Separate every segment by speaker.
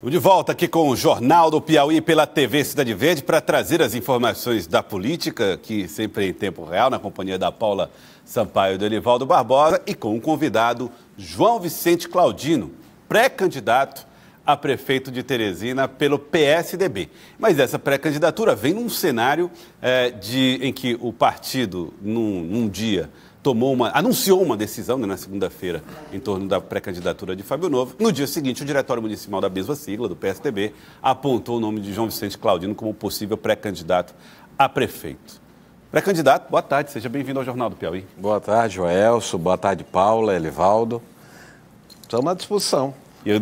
Speaker 1: De volta aqui com o Jornal do Piauí pela TV Cidade Verde para trazer as informações da política, que sempre em tempo real, na companhia da Paula Sampaio e do Elivaldo Barbosa, e com o convidado João Vicente Claudino, pré-candidato a prefeito de Teresina pelo PSDB. Mas essa pré-candidatura vem num cenário é, de, em que o partido, num, num dia, tomou uma, anunciou uma decisão né, na segunda-feira em torno da pré-candidatura de Fábio Novo. No dia seguinte, o Diretório Municipal da mesma sigla, do PSDB, apontou o nome de João Vicente Claudino como possível pré-candidato a
Speaker 2: prefeito. Pré-candidato, boa tarde, seja bem-vindo ao Jornal do Piauí. Boa tarde, Joelso, boa tarde, Paula, Elivaldo. Estamos à disposição. E eu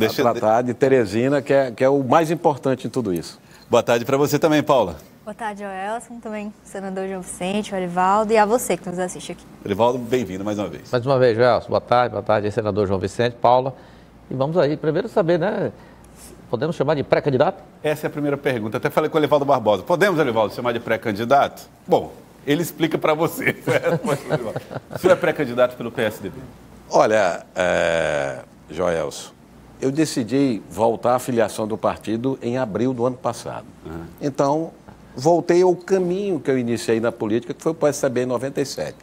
Speaker 2: Teresina, que é, que é o mais importante em tudo isso. Boa tarde para você também, Paula.
Speaker 3: Boa tarde, Joelson, também senador João Vicente, o Arivaldo e a você que nos assiste aqui.
Speaker 4: Arivaldo, bem-vindo mais uma vez. Mais uma vez, Joelson. Boa tarde, boa tarde, senador João Vicente, Paula. E vamos aí, primeiro saber, né? Podemos chamar de pré-candidato? Essa é a primeira pergunta. Até falei com o Arivaldo Barbosa. Podemos, Arivaldo, chamar de pré-candidato?
Speaker 1: Bom, ele explica para você. Né? o senhor é pré-candidato pelo PSDB?
Speaker 2: Olha, é... Joelso, eu decidi voltar à filiação do partido em abril do ano passado. Uhum. Então, voltei ao caminho que eu iniciei na política, que foi o PSDB em 97.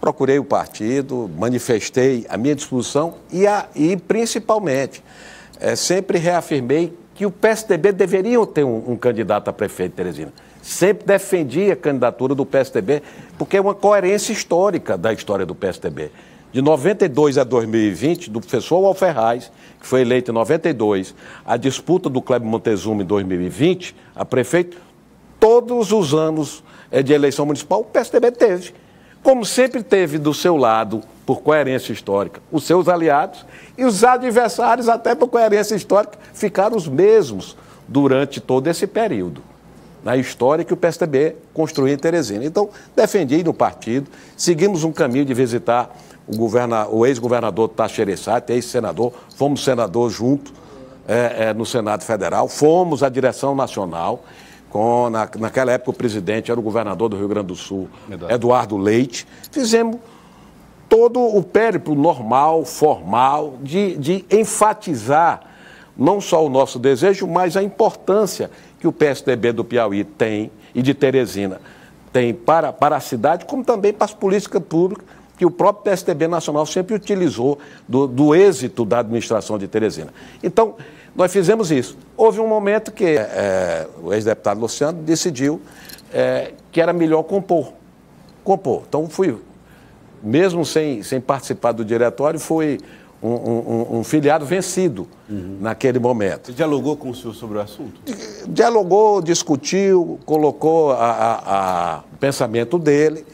Speaker 2: Procurei o partido, manifestei a minha disposição e, a, e principalmente, é, sempre reafirmei que o PSDB deveria ter um, um candidato a prefeito de Teresina. Sempre defendi a candidatura do PSDB, porque é uma coerência histórica da história do PSDB. De 92 a 2020, do professor Alferraz, que foi eleito em 92, a disputa do Cléber Montezuma em 2020, a prefeito, todos os anos é de eleição municipal, o PSDB teve. Como sempre teve do seu lado, por coerência histórica, os seus aliados e os adversários, até por coerência histórica, ficaram os mesmos durante todo esse período na história que o PSDB construiu em Teresina. Então, defendi no partido, seguimos um caminho de visitar o, o ex-governador Tacheressati, ex-senador, fomos senador junto é, é, no Senado Federal, fomos à direção nacional com, na, naquela época o presidente era o governador do Rio Grande do Sul, Eduardo Leite, fizemos todo o périplo normal, formal, de, de enfatizar não só o nosso desejo, mas a importância que o PSDB do Piauí tem e de Teresina tem para, para a cidade, como também para as políticas públicas que o próprio PSDB nacional sempre utilizou do, do êxito da administração de Teresina. Então, nós fizemos isso. Houve um momento que é, é, o ex-deputado Luciano decidiu é, que era melhor compor. Compor. Então fui, mesmo sem, sem participar do diretório, fui um, um, um filiado vencido uhum. naquele momento. Você
Speaker 1: dialogou com o senhor sobre o assunto?
Speaker 2: Dialogou, discutiu, colocou o pensamento dele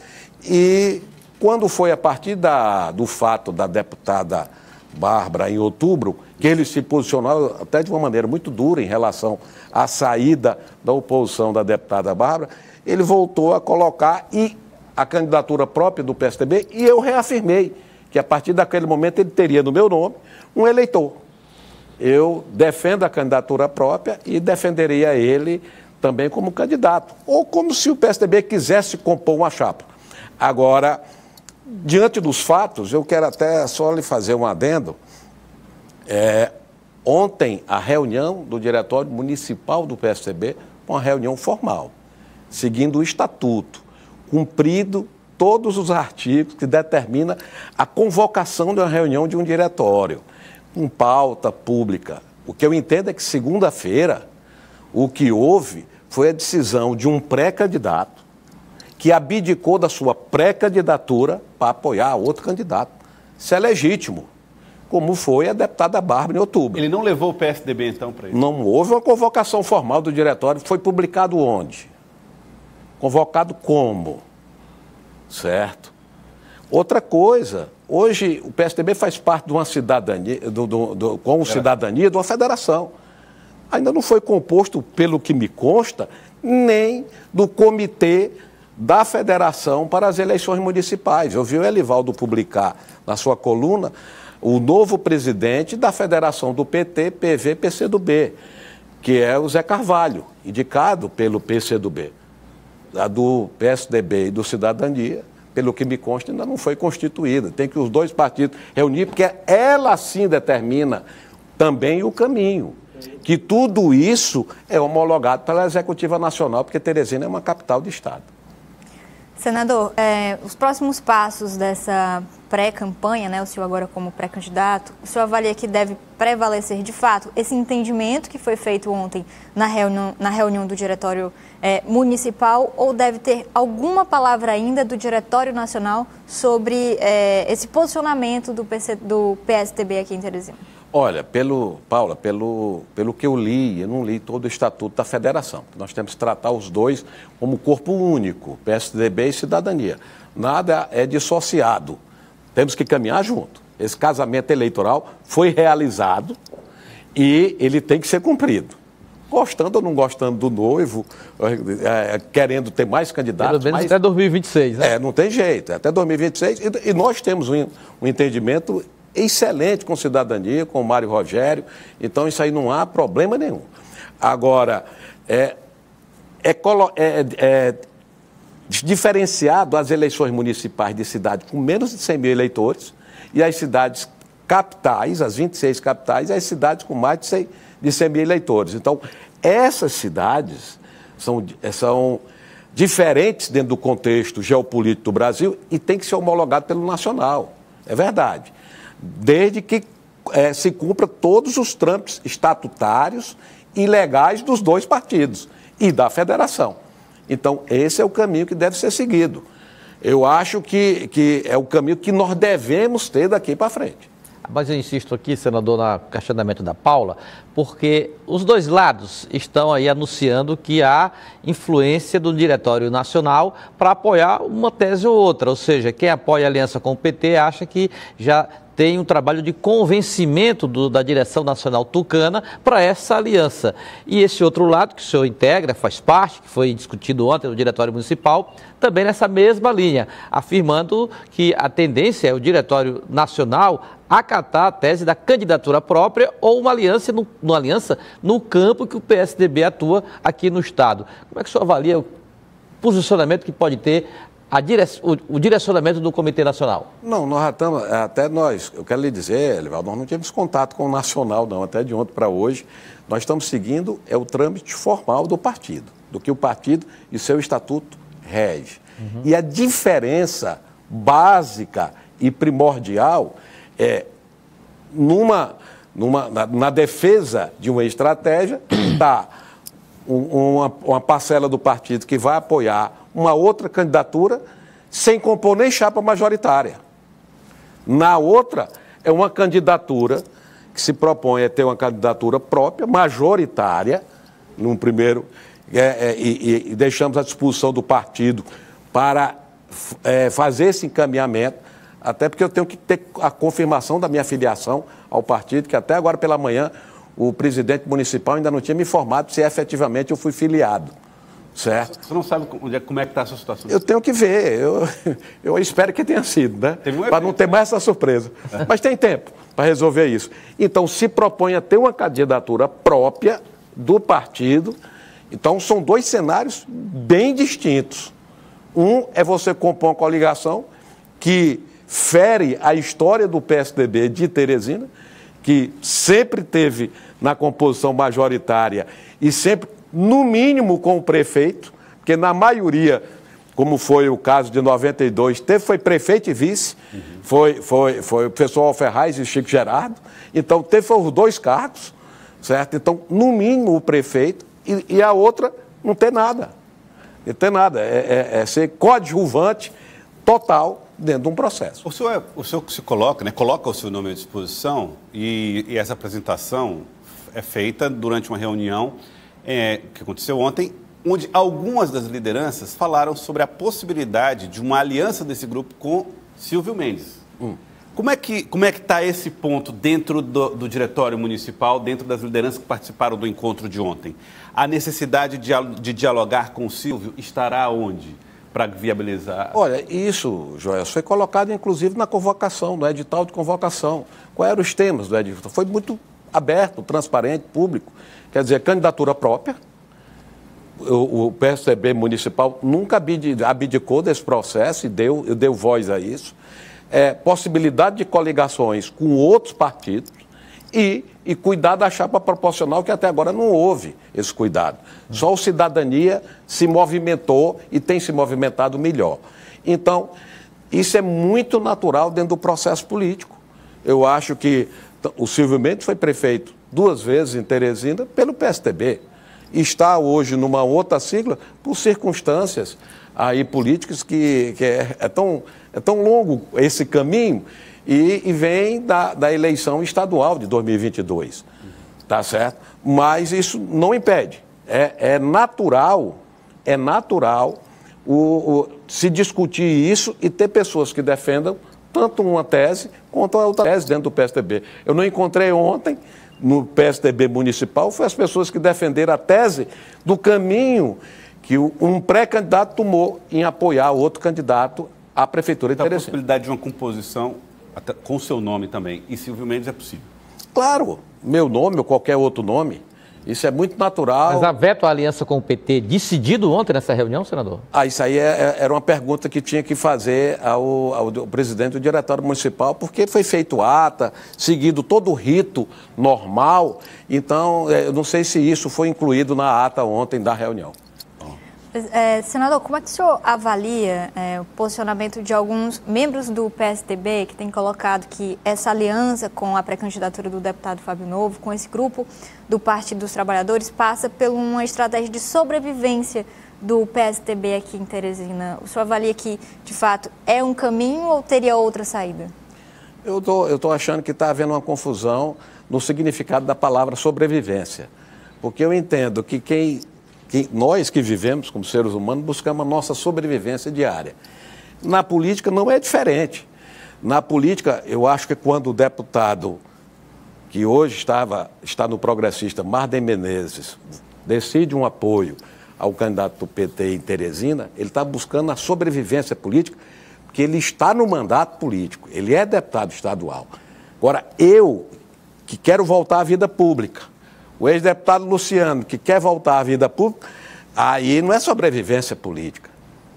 Speaker 2: e quando foi a partir da, do fato da deputada Bárbara, em outubro, que ele se posicionou até de uma maneira muito dura em relação à saída da oposição da deputada Bárbara, ele voltou a colocar e a candidatura própria do PSDB e eu reafirmei que a partir daquele momento ele teria no meu nome um eleitor. Eu defendo a candidatura própria e defenderia ele também como candidato, ou como se o PSDB quisesse compor uma chapa. Agora, diante dos fatos, eu quero até só lhe fazer um adendo. É, ontem, a reunião do Diretório Municipal do PSDB, uma reunião formal, seguindo o estatuto, cumprido todos os artigos que determina a convocação de uma reunião de um diretório, com pauta pública. O que eu entendo é que segunda-feira o que houve foi a decisão de um pré-candidato que abdicou da sua pré-candidatura para apoiar outro candidato. Isso é legítimo, como foi a deputada Bárbara em outubro.
Speaker 1: Ele não levou o PSDB, então, para
Speaker 2: isso? Não houve uma convocação formal do diretório. Foi publicado onde? Convocado como? Certo? Outra coisa, hoje o PSDB faz parte de uma cidadania, do, do, do, com cidadania de uma federação. Ainda não foi composto, pelo que me consta, nem do comitê da federação para as eleições municipais. Eu vi o Elivaldo publicar na sua coluna o novo presidente da federação do PT, PV, PCdoB, que é o Zé Carvalho, indicado pelo PCdoB. A do PSDB e do Cidadania, pelo que me consta, ainda não foi constituída. Tem que os dois partidos reunir, porque ela sim determina também o caminho. Que tudo isso é homologado pela Executiva Nacional, porque Teresina é uma capital de Estado.
Speaker 3: Senador, é, os próximos passos dessa pré-campanha, né, o senhor agora como pré-candidato, o senhor avalia que deve prevalecer de fato esse entendimento que foi feito ontem na reunião, na reunião do Diretório é, Municipal ou deve ter alguma palavra ainda do Diretório Nacional sobre é, esse posicionamento do, PC, do PSTB aqui em Teresina?
Speaker 2: Olha, pelo, Paula, pelo, pelo que eu li, eu não li todo o Estatuto da Federação. Nós temos que tratar os dois como corpo único, PSDB e cidadania. Nada é dissociado. Temos que caminhar junto. Esse casamento eleitoral foi realizado e ele tem que ser cumprido. Gostando ou não gostando do noivo, eh, eh, querendo ter mais candidatos. Pelo menos mas, até 2026, né? É, não tem jeito. É até 2026. E, e nós temos um, um entendimento excelente com cidadania, com o Mário Rogério. Então, isso aí não há problema nenhum. Agora, é, é, é, é diferenciado as eleições municipais de cidade com menos de 100 mil eleitores e as cidades capitais, as 26 capitais, e as cidades com mais de 100, de 100 mil eleitores. Então, essas cidades são, são diferentes dentro do contexto geopolítico do Brasil e tem que ser homologado pelo nacional. É verdade desde que é, se cumpra todos os trâmites estatutários e legais dos dois partidos e da federação. Então, esse é o caminho que deve ser seguido. Eu acho que, que é o caminho que nós devemos ter
Speaker 4: daqui para frente. Mas eu insisto aqui, senador, no questionamento da Paula, porque os dois lados estão aí anunciando que há influência do Diretório Nacional para apoiar uma tese ou outra. Ou seja, quem apoia a aliança com o PT acha que já tem um trabalho de convencimento do, da direção nacional tucana para essa aliança. E esse outro lado, que o senhor integra, faz parte, que foi discutido ontem no Diretório Municipal, também nessa mesma linha, afirmando que a tendência é o Diretório Nacional acatar a tese da candidatura própria ou uma aliança no, uma aliança no campo que o PSDB atua aqui no Estado. Como é que o senhor avalia o posicionamento que pode ter dire... o, o, direcionamento do Comitê Nacional?
Speaker 2: Não, nós estamos até nós, eu quero lhe dizer, Elivaldo, nós não tivemos contato com o Nacional, não, até de ontem para hoje. Nós estamos seguindo é o trâmite formal do partido, do que o partido e seu estatuto rege. Uhum. E a diferença básica e primordial é numa, numa na, na defesa de uma estratégia está uma, uma parcela do partido que vai apoiar uma outra candidatura sem compor nem chapa majoritária. Na outra, é uma candidatura que se propõe a ter uma candidatura própria, majoritária, num primeiro, é, é, e, e, deixamos à disposição do partido para é, fazer esse encaminhamento, até porque eu tenho que ter a confirmação da minha filiação ao partido, que até agora pela manhã o presidente municipal ainda não tinha me informado se efetivamente eu fui filiado. Certo?
Speaker 1: Você não sabe é, como é que está essa situação?
Speaker 2: Eu tenho que ver. Eu, eu espero que tenha sido, né? Um para não ter mais essa surpresa. Mas tem tempo para resolver isso. Então, se propõe a ter uma candidatura própria do partido. Então, são dois cenários bem distintos. Um é você compor uma coligação que fere a história do PSDB de Teresina que sempre teve na composição majoritária e sempre, no mínimo, com o prefeito, porque na maioria, como foi o caso de 92, teve foi prefeito e vice, uhum. foi, foi, foi o professor Alferraz e Chico Gerardo, então teve foram os dois cargos, certo? Então, no mínimo, o prefeito e, e a outra não tem nada. Não tem nada, é, é, é ser coadjuvante total dentro de um processo. O senhor, é, o senhor se coloca,
Speaker 1: né, coloca o seu nome à disposição e, e essa apresentação é feita durante uma reunião é, que aconteceu ontem, onde algumas das lideranças falaram sobre a possibilidade de uma aliança desse grupo com Silvio Mendes. Hum. Como é que como é que está esse ponto dentro do, do, diretório municipal, dentro das lideranças que participaram do encontro de ontem? A necessidade de, de dialogar com o Silvio estará onde?
Speaker 2: para viabilizar? Olha, isso, Joel, foi colocado inclusive na convocação, no edital de convocação. Quais eram os temas do edital? Foi muito aberto, transparente, público. Quer dizer, candidatura própria. O, o PSDB municipal nunca abdicou desse processo e deu, deu voz a isso. É, possibilidade de coligações com outros partidos e e cuidar da chapa proporcional, que até agora não houve esse cuidado. Só o cidadania se movimentou e tem se movimentado melhor. Então, isso é muito natural dentro do processo político. Eu acho que o Silvio Mendes foi prefeito duas vezes em Teresina pelo PSTB. Está hoje numa outra sigla por circunstâncias aí políticas que, que é, é, tão, é tão longo esse caminho e, e vem da, da eleição estadual de 2022. Tá certo? Mas isso não impede. É, é natural, é natural o, o, se discutir isso e ter pessoas que defendam tanto uma tese quanto a outra tese dentro do PSDB. Eu não encontrei ontem no PSDB municipal foi as pessoas que defenderam a tese do caminho que um pré-candidato tomou em apoiar outro candidato à prefeitura então, de a possibilidade de uma composição com o seu nome também. E Silvio Mendes é possível? Claro, meu nome ou qualquer outro nome.
Speaker 4: Isso é muito natural. Mas a veto à aliança com o PT decidido ontem nessa reunião, senador?
Speaker 2: Ah, isso aí é, é, era uma pergunta que tinha que fazer ao, ao, ao presidente do diretório municipal, porque foi feito ata, seguido todo o rito normal. Então, é, eu não sei se isso foi incluído na ata ontem da reunião.
Speaker 3: É, senador, como é que o senhor avalia é, o posicionamento de alguns membros do PSDB que têm colocado que essa aliança com a pré-candidatura do deputado Fábio Novo, com esse grupo do Partido dos Trabalhadores, passa por uma estratégia de sobrevivência do PSDB aqui em Teresina? O senhor avalia que, de fato, é um caminho ou teria outra saída? Eu
Speaker 2: tô, estou achando que está havendo uma confusão no significado da palavra sobrevivência. Porque eu entendo que quem que nós que vivemos como seres humanos buscamos a nossa sobrevivência diária. Na política não é diferente. Na política, eu acho que quando o deputado que hoje estava, está no progressista Marden Menezes decide um apoio ao candidato do PT em Teresina, ele está buscando a sobrevivência política, porque ele está no mandato político, ele é deputado estadual. Agora, eu que quero voltar à vida pública, o ex-deputado Luciano, que quer voltar à vida pública, aí não é sobrevivência política.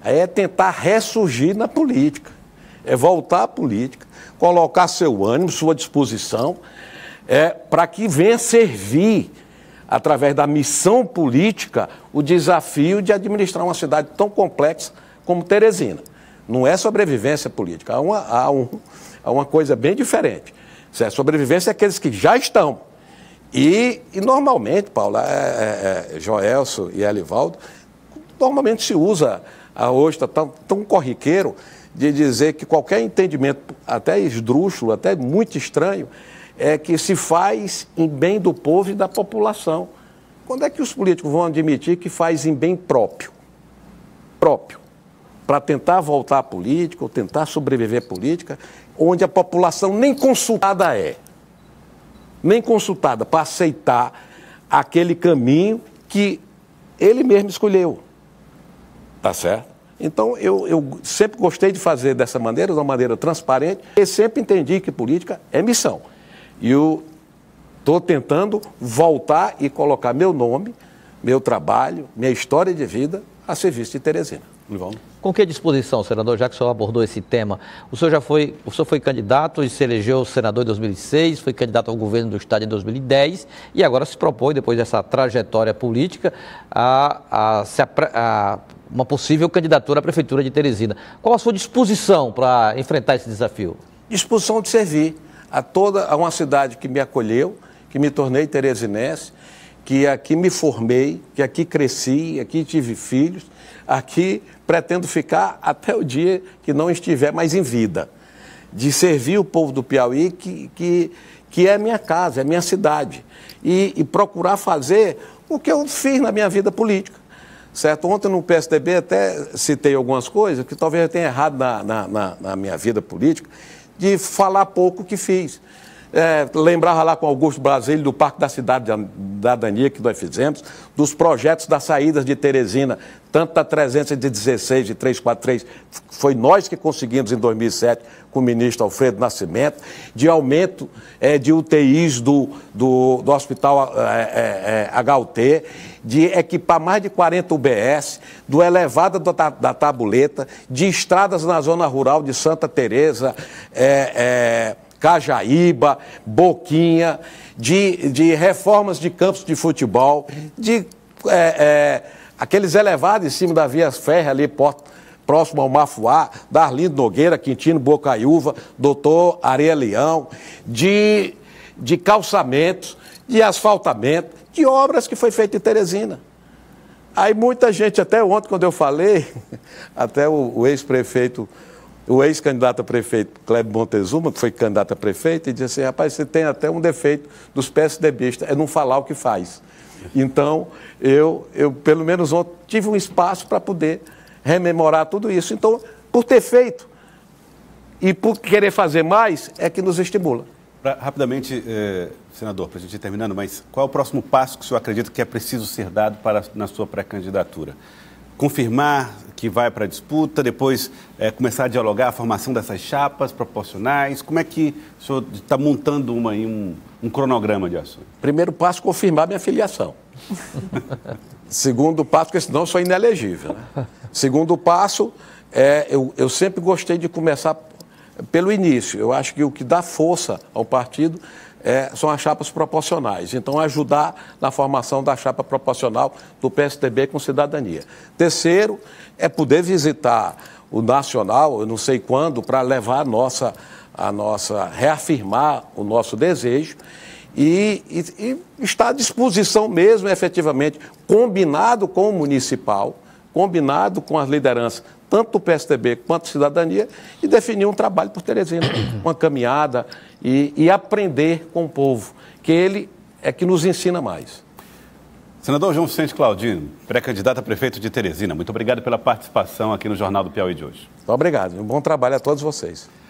Speaker 2: Aí é tentar ressurgir na política. É voltar à política, colocar seu ânimo, sua disposição, é, para que venha servir, através da missão política, o desafio de administrar uma cidade tão complexa como Teresina. Não é sobrevivência política, há uma, há um, há uma coisa bem diferente. É sobrevivência é aqueles que já estão e, e normalmente, Paula, é, é, é Joelso e Elivaldo, normalmente se usa a hoje, está tão, tão corriqueiro, de dizer que qualquer entendimento, até esdrúxulo, até muito estranho, é que se faz em bem do povo e da população. Quando é que os políticos vão admitir que faz em bem próprio? Próprio. Para tentar voltar à política ou tentar sobreviver à política, onde a população nem consultada é nem consultada, para aceitar aquele caminho que ele mesmo escolheu. Tá certo? Então, eu, eu sempre gostei de fazer dessa maneira, de uma maneira transparente, e sempre entendi que política é missão. E eu estou tentando voltar e colocar meu nome, meu trabalho, minha história de vida a serviço de Teresina. Vamos.
Speaker 4: Com que disposição, senador, já que o senhor abordou esse tema? O senhor já foi, o senhor foi candidato e se elegeu senador em 2006, foi candidato ao governo do estado em 2010 e agora se propõe, depois dessa trajetória política, a, a, a uma possível candidatura à prefeitura de Teresina. Qual a sua disposição para enfrentar esse desafio? Disposição de
Speaker 2: servir a toda a uma cidade que me acolheu, que me tornei teresinense, que aqui me formei, que aqui cresci, aqui tive filhos aqui pretendo ficar até o dia que não estiver mais em vida, de servir o povo do Piauí, que, que, que é minha casa, é minha cidade, e, e procurar fazer o que eu fiz na minha vida política. Certo? Ontem no PSDB até citei algumas coisas que talvez eu tenha errado na, na, na, na minha vida política, de falar pouco que fiz é, lembrava lá com Augusto Brasílio do Parque da Cidade da Dania, que nós fizemos, dos projetos das saídas de Teresina, tanto da 316 de 343, foi nós que conseguimos em 2007 com o ministro Alfredo Nascimento, de aumento é, de UTIs do, do, do Hospital é, é, é HUT, de equipar mais de 40 UBS, do elevada da, da tabuleta, de estradas na zona rural de Santa Teresa, é, é Cajaíba, Boquinha, de, de reformas de campos de futebol, de é, é, aqueles elevados em cima da via férrea ali, próximo ao Mafuá, Darlindo Nogueira, Quintino Bocaiúva, doutor Areia Leão, de, de calçamentos, de asfaltamento, de obras que foi feita em Teresina. Aí muita gente, até ontem quando eu falei, até o, o ex-prefeito o ex-candidato a prefeito Kleber Montezuma, que foi candidato a prefeito, e disse assim, rapaz, você tem até um defeito dos PSDBistas, é não falar o que faz. Então, eu, eu pelo menos ontem, tive um espaço para poder rememorar tudo isso. Então, por ter feito e por querer fazer mais, é que nos estimula.
Speaker 1: Pra, rapidamente, eh, senador, para a gente ir terminando, mas qual é o próximo passo que o senhor acredita que é preciso ser dado para, na sua pré-candidatura? confirmar que vai para a disputa, depois é, começar a dialogar a formação dessas chapas proporcionais? Como é que o senhor
Speaker 2: está montando uma, um, um cronograma de ações? Primeiro passo, confirmar minha filiação. Segundo passo, porque senão eu sou inelegível. Né? Segundo passo, é, eu, eu sempre gostei de começar pelo início. Eu acho que o que dá força ao partido é, são as chapas proporcionais. Então, ajudar na formação da chapa proporcional do PSDB com cidadania. Terceiro, é poder visitar o Nacional, eu não sei quando, para levar a nossa, a nossa, reafirmar o nosso desejo e, e, e estar à disposição mesmo, efetivamente, combinado com o municipal, combinado com as lideranças tanto o PSDB quanto a cidadania, e definir um trabalho por Teresina, uma caminhada e, e aprender com o povo, que ele é que nos ensina mais.
Speaker 1: Senador João Vicente Claudino, pré-candidato a prefeito de Teresina, muito obrigado pela participação aqui no Jornal do Piauí de hoje. Muito obrigado, um bom trabalho a todos vocês.